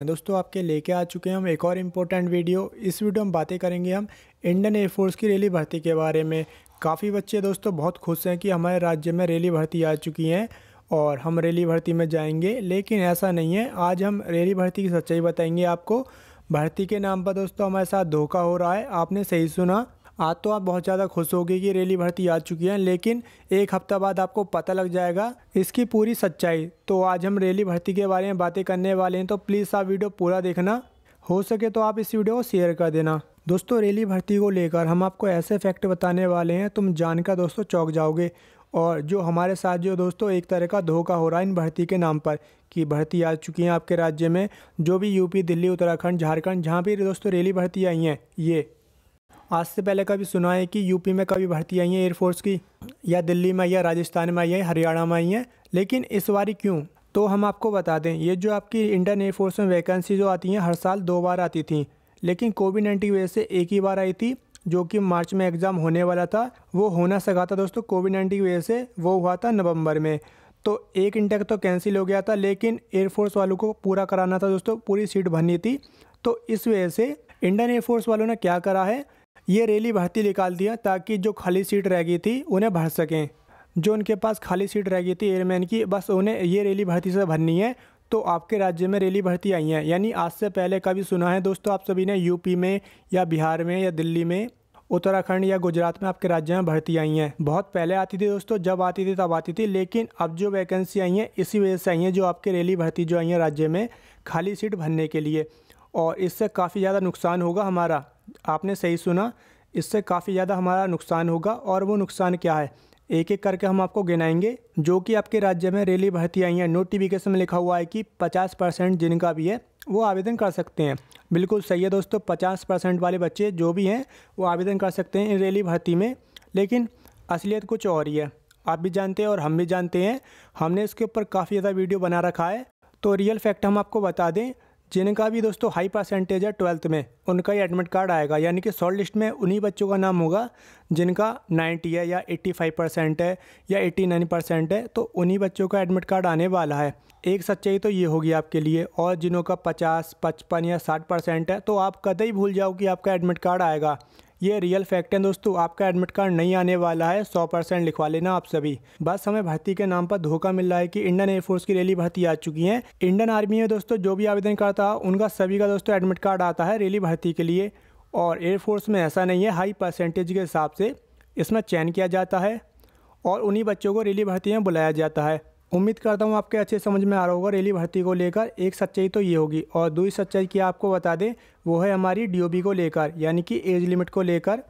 तो दोस्तों आपके लेके आ चुके हैं हम एक और इम्पोर्टेंट वीडियो इस वीडियो में बातें करेंगे हम इंडियन एयरफोर्स की रैली भर्ती के बारे में काफ़ी बच्चे दोस्तों बहुत खुश हैं कि हमारे राज्य में रैली भर्ती आ चुकी हैं और हम रैली भर्ती में जाएंगे लेकिन ऐसा नहीं है आज हम रैली भर्ती की सच्चाई बताएंगे आपको भर्ती के नाम पर दोस्तों हमारे साथ धोखा हो रहा है आपने सही सुना आज हाँ, तो आप बहुत ज़्यादा खुश होगे कि रेली भर्ती आ चुकी है लेकिन एक हफ्ता बाद आपको पता लग जाएगा इसकी पूरी सच्चाई तो आज हम रेली भर्ती के बारे में बातें करने वाले हैं तो प्लीज़ आप वीडियो पूरा देखना हो सके तो आप इस वीडियो को शेयर कर देना दोस्तों रेली भर्ती को लेकर हम आपको ऐसे फैक्ट बताने वाले हैं तुम जानकर दोस्तों चौक जाओगे और जो हमारे साथ जो दोस्तों एक तरह का धोखा हो रहा है इन भर्ती के नाम पर कि भर्ती आ चुकी हैं आपके राज्य में जो भी यूपी दिल्ली उत्तराखंड झारखंड जहाँ भी दोस्तों रेली भर्ती आई हैं ये आज से पहले कभी सुना है कि यूपी में कभी भर्ती आई है एयरफोर्स की या दिल्ली में आई राजस्थान में आई है हरियाणा में आई है लेकिन इस बारी क्यों तो हम आपको बता दें ये जो आपकी इंडियन एयरफोर्स में वैकेंसी जो आती हैं हर साल दो बार आती थी लेकिन कोविड नाइन्टीन की वजह से एक ही बार आई थी जो कि मार्च में एग्ज़ाम होने वाला था वो होना सका था दोस्तों कोविड नाइन्टीन की वजह से वो हुआ था नवंबर में तो एक इंटेक तो कैंसिल हो गया था लेकिन एयरफोर्स वालों को पूरा कराना था दोस्तों पूरी सीट भरनी थी तो इस वजह से इंडियन एयरफोर्स वालों ने क्या करा है ये रैली भर्ती निकाल दिया ताकि जो खाली सीट रह गई थी उन्हें भर सकें जो उनके पास खाली सीट रह गई थी एयरमैन की बस उन्हें ये रैली भर्ती से भरनी है तो आपके राज्य में रैली भर्ती आई हैं यानी आज से पहले कभी सुना है दोस्तों आप सभी ने यूपी में या बिहार में या दिल्ली में उत्तराखंड या गुजरात में आपके राज्य में भर्ती आई हैं बहुत पहले आती थी दोस्तों जब आती थी तब आती थी लेकिन अब जो वैकेंसी आई हैं इसी वजह से आई हैं जो आपके रैली भर्ती जो आई हैं राज्य में खाली सीट भरने के लिए और इससे काफ़ी ज़्यादा नुकसान होगा हमारा आपने सही सुना इससे काफ़ी ज़्यादा हमारा नुकसान होगा और वो नुकसान क्या है एक एक करके हम आपको गिनाएंगे जो कि आपके राज्य में रेली भर्ती आई हैं नोटिफिकेशन में लिखा हुआ है कि 50 परसेंट जिनका भी है वो आवेदन कर सकते हैं बिल्कुल सही है दोस्तों 50 परसेंट वाले बच्चे जो भी हैं वो आवेदन कर सकते हैं इन रेली भर्ती में लेकिन असलियत कुछ और ही है आप भी जानते हैं और हम भी जानते हैं हमने इसके ऊपर काफ़ी ज़्यादा वीडियो बना रखा है तो रियल फैक्ट हम आपको बता दें जिनका भी दोस्तों हाई परसेंटेज है ट्वेल्थ में उनका ही एडमिट कार्ड आएगा यानी कि शॉर्ट लिस्ट में उन्हीं बच्चों का नाम होगा जिनका 90 है या 85 परसेंट है या 89 परसेंट है तो उन्हीं बच्चों का एडमिट कार्ड आने वाला है एक सच्चाई तो ये होगी आपके लिए और जिनों का 50, 55 या 60 परसेंट है तो आप कदई भूल जाओ कि आपका एडमिट कार्ड आएगा ये रियल फैक्ट है दोस्तों आपका एडमिट कार्ड नहीं आने वाला है सौ परसेंट लिखवा लेना आप सभी बस हमें भर्ती के नाम पर धोखा मिल रहा है कि इंडियन एयरफोर्स की रैली भर्ती आ चुकी है इंडियन आर्मी में दोस्तों जो भी आवेदन करता है उनका सभी का दोस्तों एडमिट कार्ड आता है रैली भर्ती के लिए और एयरफोर्स में ऐसा नहीं है हाई परसेंटेज के हिसाब से इसमें चयन किया जाता है और उन्हीं बच्चों को रैली भर्ती में बुलाया जाता है उम्मीद करता हूँ आपके अच्छे समझ में आ रहा होगा रेली भर्ती को लेकर एक सच्चाई तो ये होगी और दूसरी सच्चाई की आपको बता दें वो है हमारी डी को लेकर यानी कि एज लिमिट को लेकर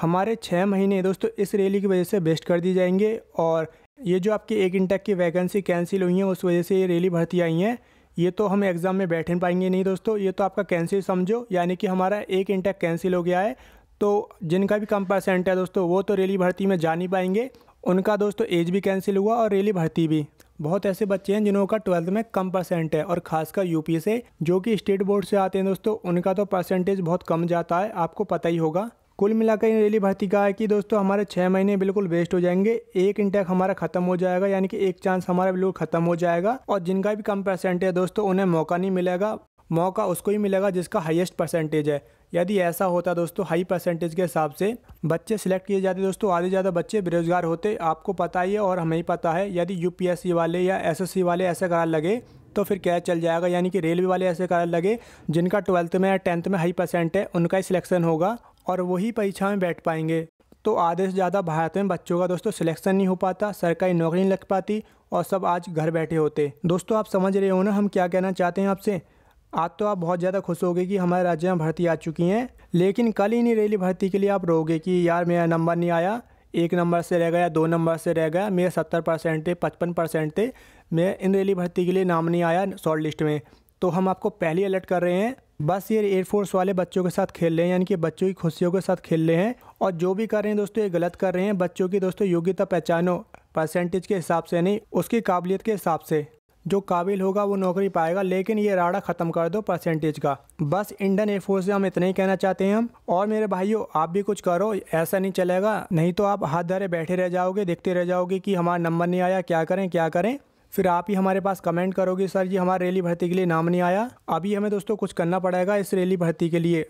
हमारे छः महीने दोस्तों इस रैली की वजह से वेस्ट कर दी जाएंगे और ये जो आपकी एक इंटेक की वैकेंसी कैंसिल हुई है उस वजह से ये रैली भर्ती आई हैं ये तो हम एग्ज़ाम में बैठ नहीं पाएंगे नहीं दोस्तों ये तो आपका कैंसिल समझो यानी कि हमारा एक इंटेक कैंसिल हो गया है तो जिनका भी कम परसेंट है दोस्तों वो तो रैली भर्ती में जा नहीं पाएंगे उनका दोस्तों एज भी कैंसिल हुआ और रेली भर्ती भी बहुत ऐसे बच्चे हैं जिन्हों का ट्वेल्थ में कम परसेंट है और खासकर यूपी से जो कि स्टेट बोर्ड से आते हैं दोस्तों उनका तो परसेंटेज बहुत कम जाता है आपको पता ही होगा कुल मिलाकर इन रेली भर्ती का है कि दोस्तों हमारे छः महीने बिल्कुल वेस्ट हो जाएंगे एक इंटेक हमारा खत्म हो जाएगा यानी कि एक चांस हमारा बिल्कुल खत्म हो जाएगा और जिनका भी कम परसेंट है दोस्तों उन्हें मौका नहीं मिलेगा मौका उसको ही मिलेगा जिसका हाईएस्ट परसेंटेज है यदि ऐसा होता दोस्तों हाई परसेंटेज के हिसाब से बच्चे सिलेक्ट किए जाते दोस्तों आधे ज़्यादा बच्चे बेरोजगार होते आपको पता ही है और हमें ही पता है यदि यूपीएससी वाले या एसएससी वाले ऐसे करा लगे तो फिर क्या चल जाएगा यानी कि रेलवे वाले ऐसे करा लगे जिनका ट्वेल्थ में या टेंथ में हाई परसेंट है उनका ही सिलेक्शन होगा और वही परीक्षा में बैठ पाएंगे तो आधे से ज़्यादा भारत में बच्चों का दोस्तों सिलेक्शन नहीं हो पाता सरकारी नौकरी नहीं लग पाती और सब आज घर बैठे होते दोस्तों आप समझ रहे हो ना हम क्या कहना चाहते हैं आपसे आज तो आप बहुत ज़्यादा खुश होगे कि हमारे राज्य में भर्ती आ चुकी हैं लेकिन कल ही इन्हीं रेली भर्ती के लिए आप रोगे कि यार मेरा नंबर नहीं आया एक नंबर से रह गया दो नंबर से रह गया मेरे सत्तर परसेंट थे पचपन परसेंट थे मैं इन रेली भर्ती के लिए नाम नहीं आया शॉर्ट लिस्ट में तो हम आपको पहले अलर्ट कर रहे हैं बस ये एयरफोर्स वाले बच्चों के साथ खेल रहे हैं यानी कि बच्चों की खुशियों के साथ खेल रहे हैं और जो भी कर रहे हैं दोस्तों ये गलत कर रहे हैं बच्चों की दोस्तों योग्यता पहचानो परसेंटेज के हिसाब से नहीं उसकी काबिलियत के हिसाब से जो काबिल होगा वो नौकरी पाएगा लेकिन ये राड़ा ख़त्म कर दो परसेंटेज का बस इंडियन एयरफोर्स से हम इतना ही कहना चाहते हैं हम और मेरे भाइयों आप भी कुछ करो ऐसा नहीं चलेगा नहीं तो आप हाथ धरे बैठे रह जाओगे देखते रह जाओगे कि हमारा नंबर नहीं आया क्या करें क्या करें फिर आप ही हमारे पास कमेंट करोगे सर जी हमारे रैली भर्ती के लिए नाम नहीं आया अभी हमें दोस्तों कुछ करना पड़ेगा इस रैली भर्ती के लिए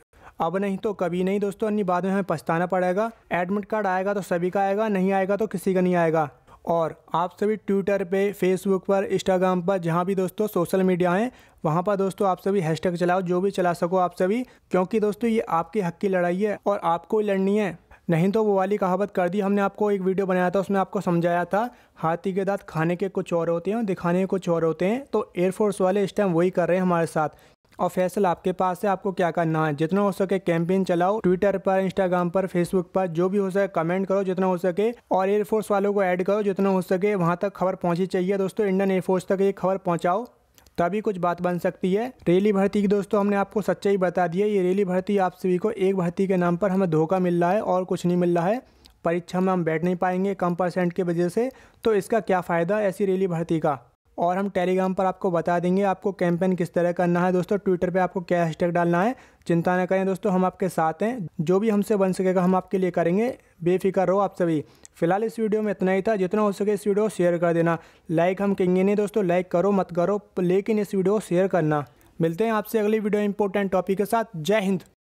अब नहीं तो कभी नहीं दोस्तों अन्य बाद में हमें पछताना पड़ेगा एडमिट कार्ड आएगा तो सभी का आएगा नहीं आएगा तो किसी का नहीं आएगा और आप सभी ट्विटर पे फेसबुक पर इंस्टाग्राम पर जहाँ भी दोस्तों सोशल मीडिया हैं वहाँ पर दोस्तों आप सभी हैशटैग चलाओ जो भी चला सको आप सभी क्योंकि दोस्तों ये आपके हक की लड़ाई है और आपको ही लड़नी है नहीं तो वो वाली कहावत कर दी हमने आपको एक वीडियो बनाया था उसमें आपको समझाया था हाथी के दांत खाने के कुछ और होते हैं और दिखाने के कुछ और होते हैं तो एयरफोर्स वाले इस टाइम वही कर रहे हैं हमारे साथ और फैसल आपके पास है आपको क्या करना है जितना हो सके कैंपेन चलाओ ट्विटर पर इंस्टाग्राम पर फेसबुक पर जो भी हो सके कमेंट करो जितना हो सके और एयरफोर्स वालों को ऐड करो जितना हो सके वहाँ तक खबर पहुँची चाहिए दोस्तों इंडियन एयरफोर्स तक ये खबर पहुँचाओ तभी कुछ बात बन सकती है रेली भर्ती की दोस्तों हमने आपको सच्चाई बता दी है ये रेली भर्ती आप सभी को एक भर्ती के नाम पर हमें धोखा मिल रहा है और कुछ नहीं मिल रहा है परीक्षा में हम बैठ नहीं पाएंगे कम परसेंट की वजह से तो इसका क्या फ़ायदा ऐसी रेली भर्ती का और हम टेलीग्राम पर आपको बता देंगे आपको कैंपेन किस तरह करना है दोस्तों ट्विटर पर आपको क्या हैशटैग डालना है चिंता ना करें दोस्तों हम आपके साथ हैं जो भी हमसे बन सकेगा हम आपके लिए करेंगे बेफिक्र रहो आप सभी फिलहाल इस वीडियो में इतना ही था जितना हो सके इस वीडियो को शेयर कर देना लाइक हम कहेंगे नहीं दोस्तों लाइक करो मत करो लेकिन इस वीडियो को शेयर करना मिलते हैं आपसे अगली वीडियो इंपॉर्टेंट टॉपिक के साथ जय हिंद